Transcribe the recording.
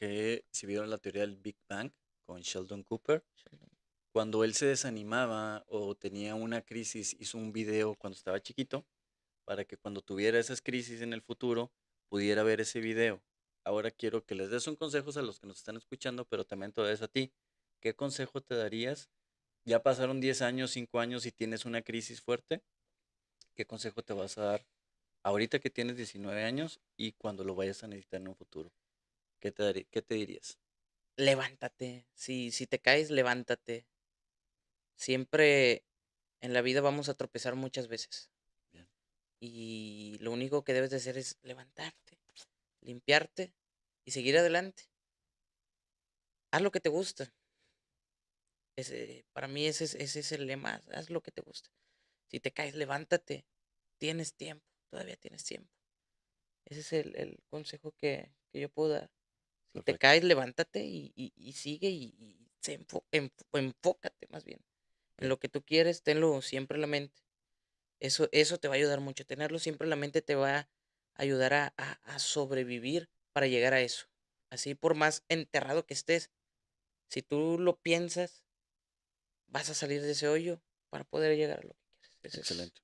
que si vieron la teoría del Big Bang con Sheldon Cooper, cuando él se desanimaba o tenía una crisis, hizo un video cuando estaba chiquito para que cuando tuviera esas crisis en el futuro pudiera ver ese video. Ahora quiero que les des un consejo a los que nos están escuchando, pero también todo es a ti. ¿Qué consejo te darías? Ya pasaron 10 años, 5 años y tienes una crisis fuerte. ¿Qué consejo te vas a dar ahorita que tienes 19 años y cuando lo vayas a necesitar en un futuro? ¿qué te, dirías? Levántate. Si, si te caes, levántate. Siempre en la vida vamos a tropezar muchas veces. Y lo único que debes de hacer es levantarte, limpiarte y seguir adelante. Haz lo que te gusta. Ese, para mí ese, es el lema, haz lo que te gusta. Si te caes, levántate. Tienes tiempo, todavía tienes tiempo. Ese es el, consejo que, que, yo puedo dar. Si te caes, levántate y, sigue y, enfócate más bien. En lo que tú quieres, tenlo siempre en la mente. Eso, eso te va a ayudar mucho. Tenerlo siempre en la mente te va a ayudar a, a, sobrevivir para llegar a eso. Así por más enterrado que estés, si tú lo piensas, vas a salir de ese hoyo para poder llegar a lo que quieres. Excelente.